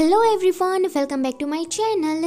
Hello everyone welcome back to my channel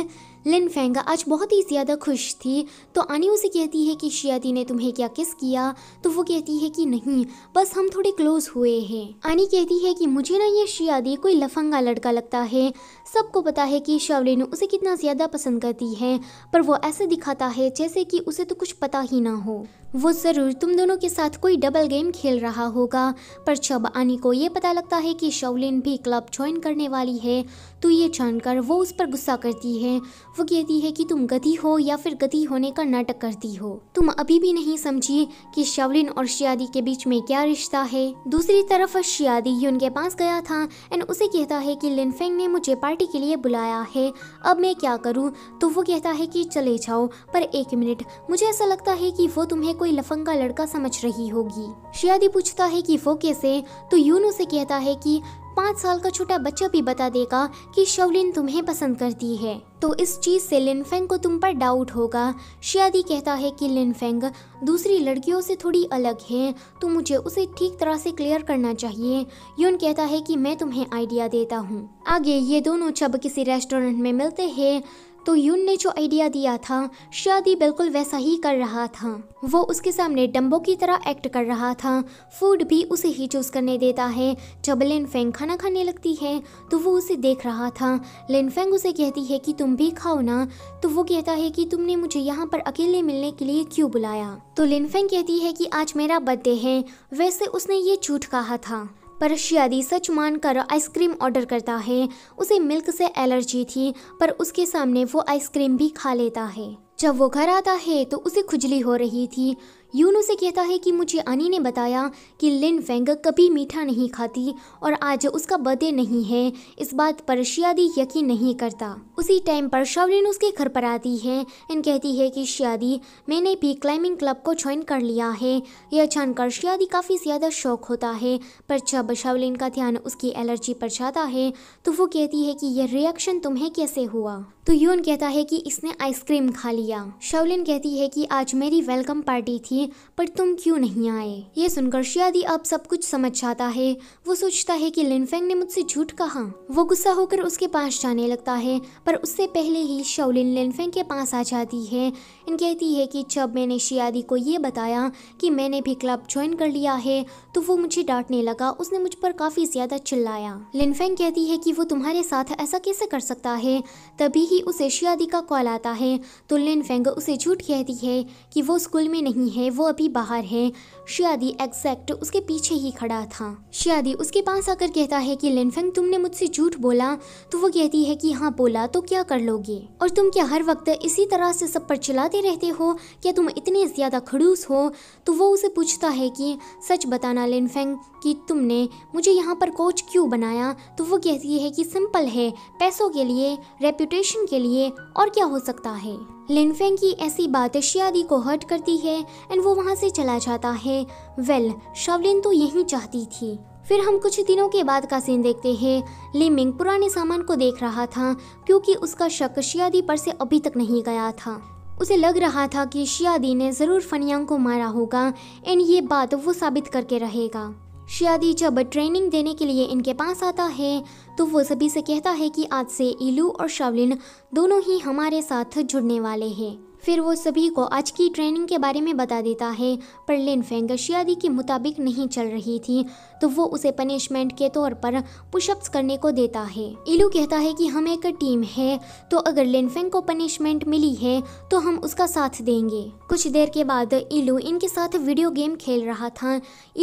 लिन फेंगा आज बहुत ही ज़्यादा खुश थी तो आनी उसे कहती है कि शियादी ने तुम्हें क्या किस किया तो वो कहती है कि नहीं बस हम थोड़े क्लोज हुए हैं आनी कहती है कि मुझे ना ये शियादी कोई लफंगा लड़का लगता है सबको पता है कि शावलिन उसे कितना ज़्यादा पसंद करती है पर वो ऐसे दिखाता है जैसे कि उसे तो कुछ पता ही ना हो वो ज़रूर तुम दोनों के साथ कोई डबल गेम खेल रहा होगा पर जब आनी को ये पता लगता है कि शवलिन भी क्लब ज्वाइन करने वाली है तो ये जानकर वो उस पर गुस्सा करती है वो कहती है कि तुम गधी हो या फिर गधी होने का नाटक करती हो तुम अभी भी नहीं समझी कि शवलिन और शियादी के बीच में क्या रिश्ता है दूसरी तरफ शियादी यून के पास गया था एंड उसे कहता है की लिनफेंग ने मुझे पार्टी के लिए बुलाया है अब मैं क्या करूँ तो वो कहता है की चले जाओ पर एक मिनट मुझे ऐसा लगता है की वो तुम्हें कोई लफंगा लड़का समझ रही होगी शियादी पूछता है कि वो कैसे तो यून उसे कहता है कि पाँच साल का छोटा बच्चा भी बता देगा कि शवलिन तुम्हें पसंद करती है तो इस चीज़ से लिनफेंग को तुम पर डाउट होगा शियादी कहता है कि लिनफेंग दूसरी लड़कियों से थोड़ी अलग है तो मुझे उसे ठीक तरह से क्लियर करना चाहिए यून कहता है कि मैं तुम्हें आइडिया देता हूँ आगे ये दोनों चब किसी रेस्टोरेंट में मिलते हैं तो यून ने जो आइडिया दिया था शादी बिल्कुल वैसा ही कर रहा था वो उसके सामने डम्बो की तरह एक्ट कर रहा था फूड भी उसे ही चूज करने देता है जब लिनफेंग खाना खाने लगती है तो वो उसे देख रहा था लिनफेंग उसे कहती है कि तुम भी खाओ ना तो वो कहता है कि तुमने मुझे यहाँ पर अकेले मिलने के लिए क्यों बुलाया तो लिनफेंग कहती है कि आज मेरा बर्थडे है वैसे उसने ये झूठ कहा था पर शियादी सच मानकर आइसक्रीम ऑर्डर करता है उसे मिल्क से एलर्जी थी पर उसके सामने वो आइसक्रीम भी खा लेता है जब वो घर आता है तो उसे खुजली हो रही थी यून उसे कहता है कि मुझे अनी ने बताया कि लिन फेंग कभी मीठा नहीं खाती और आज उसका बर्थडे नहीं है इस बात पर शियादी यकीन नहीं करता उसी टाइम पर शवलिन उसके घर पर आती है एंड कहती है कि शियादी मैंने भी क्लाइंबिंग क्लब को ज्वाइन कर लिया है यह जानकर शियादी काफ़ी ज़्यादा शौक होता है पर जब शावलिन का ध्यान उसकी एलर्जी पर जाता है तो वो कहती है कि यह रिएक्शन तुम्हें कैसे हुआ तो यून कहता है कि इसने आइसक्रीम खा लिया शावलिन कहती है कि आज मेरी वेलकम पार्टी थी आए पर तुम क्यों नहीं आए ये सुनकर शियादी अब सब कुछ समझ जाता है वो सोचता है कि लिनफेंग ने मुझसे झूठ कहा वो गुस्सा होकर उसके पास जाने लगता है पर उससे पहले ही शौलिन लिनफेंग के पास आ जाती है इन कहती है कि जब मैंने शियादी को ये बताया कि मैंने भी क्लब ज्वाइन कर लिया है तो वो मुझे डांटने लगा उसने मुझ पर काफ़ी ज़्यादा चिल्लाया लिनफेंग कहती है कि वो तुम्हारे साथ ऐसा कैसे कर सकता है तभी ही उसे शियादी का कॉल आता है तो लिनफेंग उसे झूठ कहती है कि वो स्कूल में नहीं है वो अभी बाहर हैं शियादी एग्जैक्ट उसके पीछे ही खड़ा था शियादी उसके पास आकर कहता है कि लिनफेंग तुमने मुझसे झूठ बोला तो वो कहती है कि हाँ बोला तो क्या कर लोगे और तुम क्या हर वक्त इसी तरह से सब पर चलाते रहते हो क्या तुम इतने ज़्यादा खड़ूस हो तो वो उसे पूछता है कि सच बताना लिनफेंग कि तुमने मुझे यहाँ पर कोच क्यों बनाया तो वो कहती है कि सिंपल है पैसों के लिए रेपूटेशन के लिए और क्या हो सकता है लिनफेंग की ऐसी शियादी को हर्ट करती है एंड वो वहाँ से चला जाता है वेल well, शवलिन तो यही चाहती थी फिर हम कुछ दिनों के बाद का सीन देखते हैं लिमिंग पुराने सामान को देख रहा था क्योंकि उसका शक शियादी पर से अभी तक नहीं गया था उसे लग रहा था कि शियादी ने ज़रूर फनियांग को मारा होगा एंड ये बात वो साबित करके रहेगा शियादी जब ट्रेनिंग देने के लिए इनके पास आता है तो वो सभी से कहता है कि आज से इलू और शावलिन दोनों ही हमारे साथ जुड़ने वाले हैं फिर वो सभी को आज की ट्रेनिंग के बारे में बता देता है पर लिन फेंग शियादी के मुताबिक नहीं चल रही थी तो वो उसे पनिशमेंट के तौर पर पुशअप्स करने को देता है इलू कहता है कि हम एक टीम है तो अगर फेंग को पनिशमेंट मिली है तो हम उसका साथ देंगे कुछ देर के बाद इलू इनके साथ वीडियो गेम खेल रहा था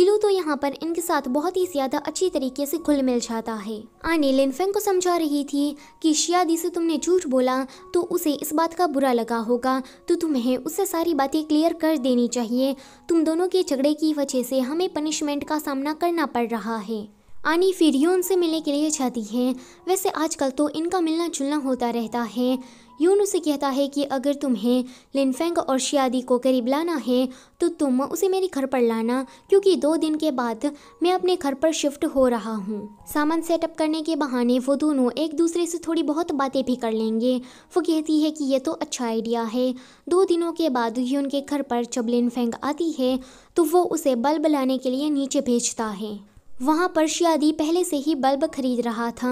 इलू तो यहाँ पर इनके साथ बहुत ही ज्यादा अच्छी तरीके से घुल मिल जाता है आने लिनफेंग को समझा रही थी कि शियादी से तुमने झूठ बोला तो उसे इस बात का बुरा लगा होगा तो तुम्हें उससे सारी बातें क्लियर कर देनी चाहिए तुम दोनों के झगड़े की वजह से हमें पनिशमेंट का सामना करना पड़ रहा है आनी फिर यून से मिलने के लिए जाती है वैसे आजकल तो इनका मिलना जुलना होता रहता है यून उसे कहता है कि अगर तुम्हें लिनफेंग और शियादी को करीब लाना है तो तुम उसे मेरे घर पर लाना क्योंकि दो दिन के बाद मैं अपने घर पर शिफ्ट हो रहा हूँ सामान सेटअप करने के बहाने वो दोनों एक दूसरे से थोड़ी बहुत बातें भी कर लेंगे वो कहती है कि ये तो अच्छा आइडिया है दो दिनों के बाद यून के घर पर जब लिनफेंग आती है तो वो उसे बल्ब लाने के लिए नीचे भेजता है वहाँ पर शियादी पहले से ही बल्ब खरीद रहा था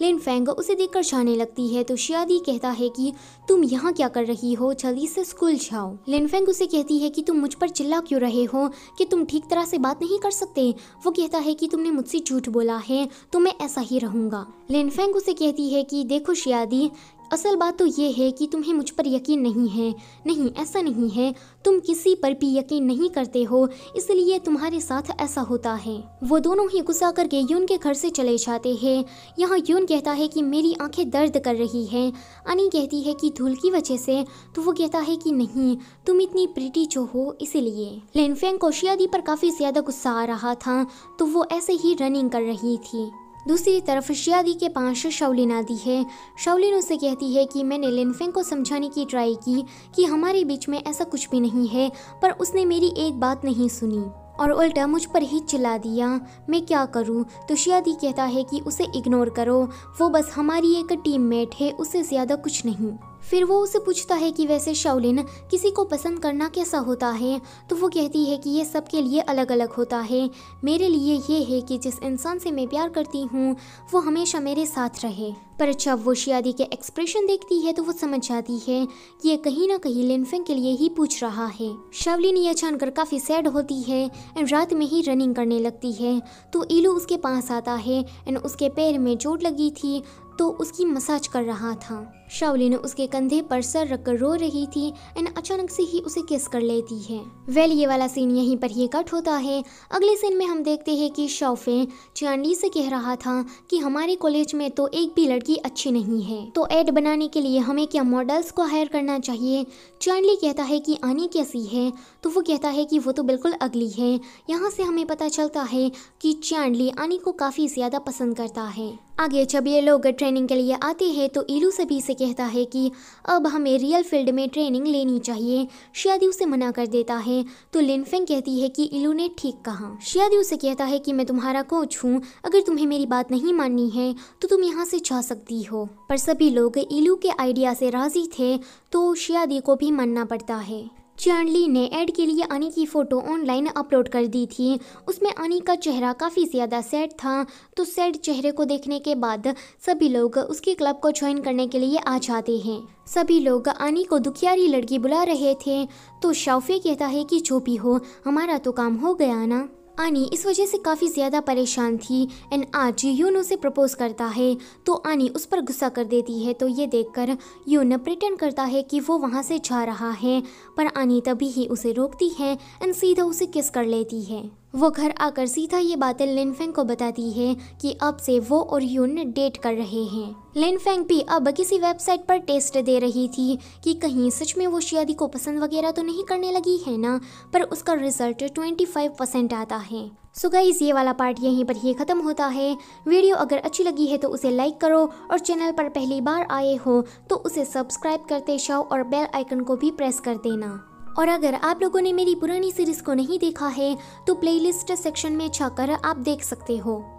लिन फेंग उसे देखकर जाने लगती है तो शियादी कहता है कि तुम यहाँ क्या कर रही हो जल्दी से स्कूल जाओ लिन फेंग उसे कहती है कि तुम मुझ पर चिल्ला क्यों रहे हो कि तुम ठीक तरह से बात नहीं कर सकते वो कहता है कि तुमने मुझसे झूठ बोला है तो मैं ऐसा ही रहूँगा लिन फेंग उसे कहती है कि देखो शियादी असल बात तो ये है कि तुम्हें मुझ पर यकीन नहीं है नहीं ऐसा नहीं है तुम किसी पर भी यकीन नहीं करते हो इसलिए तुम्हारे साथ ऐसा होता है वो दोनों ही गुस्सा करके यून के घर से चले जाते हैं यहाँ यून कहता है कि मेरी आंखें दर्द कर रही हैं अनी कहती है कि धूल की वजह से तो वो कहता है कि नहीं तुम इतनी प्रिटी जो हो इसीलिए लेनफेंग कोशियादी पर काफ़ी ज़्यादा गुस्सा आ रहा था तो वो ऐसे ही रनिंग कर रही थी दूसरी तरफ शियादी के पास शवलिन आती है शवलिन उसे कहती है कि मैंने लिनफेंग को समझाने की ट्राई की कि हमारे बीच में ऐसा कुछ भी नहीं है पर उसने मेरी एक बात नहीं सुनी और उल्टा मुझ पर ही चिल्ला दिया मैं क्या करूं? तो शियादी कहता है कि उसे इग्नोर करो वो बस हमारी एक टीममेट है उससे ज़्यादा कुछ नहीं फिर वो उसे पूछता है कि वैसे शाओलिन किसी को पसंद करना कैसा होता है तो वो कहती है कि ये सबके लिए अलग अलग होता है मेरे लिए ये है कि जिस इंसान से मैं प्यार करती हूँ वो हमेशा मेरे साथ रहे पर जब वो शियादी के एक्सप्रेशन देखती है तो वो समझ जाती है कि ये कहीं ना कहीं लिनफिंग के लिए ही पूछ रहा है शावलिन यह जानकर काफ़ी सैड होती है एंड रात में ही रनिंग करने लगती है तो इलू उसके पास आता है एंड उसके पैर में चोट लगी थी तो उसकी मसाज कर रहा था शावली ने उसके कंधे पर सर रखकर रो रही थी एंड अचानक से ही उसे किस कर लेती है वेल ये वाला सीन यहीं पर ही कट होता है अगले सीन में हम देखते हैं कि शौफे चांडी से कह रहा था कि हमारे कॉलेज में तो एक भी लड़की अच्छी नहीं है तो एड बनाने के लिए हमें क्या मॉडल्स को हायर करना चाहिए चांडली कहता है की आनी कैसी है तो वो कहता है की वो तो बिल्कुल अगली है यहाँ से हमें पता चलता है की चांडली आनी को काफ़ी ज़्यादा पसंद करता है आगे जब ये लोग ट्रेनिंग के लिए आते हैं तो इलू सभी से कहता है कि अब हमें रियल फील्ड में ट्रेनिंग लेनी चाहिए शियादी उसे मना कर देता है तो लिनफेंग कहती है कि इलू ने ठीक कहा शियादी उसे कहता है कि मैं तुम्हारा कोच हूँ अगर तुम्हें मेरी बात नहीं माननी है तो तुम यहाँ से जा सकती हो पर सभी लोग इलू के आइडिया से राजी थे तो शियादी को भी मानना पड़ता है चार्ली ने एड के लिए आनी की फ़ोटो ऑनलाइन अपलोड कर दी थी उसमें आनी का चेहरा काफ़ी ज़्यादा सैड था तो सैड चेहरे को देखने के बाद सभी लोग उसके क्लब को ज्वाइन करने के लिए आ जाते हैं सभी लोग आनी को दुखियारी लड़की बुला रहे थे तो शाफे कहता है कि जो भी हो हमारा तो काम हो गया ना आनी इस वजह से काफ़ी ज़्यादा परेशान थी एंड आज यून उसे प्रपोज करता है तो आनी उस पर गुस्सा कर देती है तो ये देखकर यून प्रिटर्न करता है कि वो वहाँ से जा रहा है पर आनी तभी ही उसे रोकती है एंड सीधा उसे किस कर लेती है वो घर आकर सीधा ये बातें लिनफेंग को बताती है कि अब से वो और यून डेट कर रहे हैं लिनफेंग भी अब किसी वेबसाइट पर टेस्ट दे रही थी कि कहीं सच में वो शियादी को पसंद वगैरह तो नहीं करने लगी है ना पर उसका रिजल्ट 25 परसेंट आता है सो गाइज ये वाला पार्ट यहीं पर ही ख़त्म होता है वीडियो अगर अच्छी लगी है तो उसे लाइक करो और चैनल पर पहली बार आए हो तो उसे सब्सक्राइब करते जाओ और बेल आइकन को भी प्रेस कर देना और अगर आप लोगों ने मेरी पुरानी सीरीज को नहीं देखा है तो प्लेलिस्ट सेक्शन में छाकर आप देख सकते हो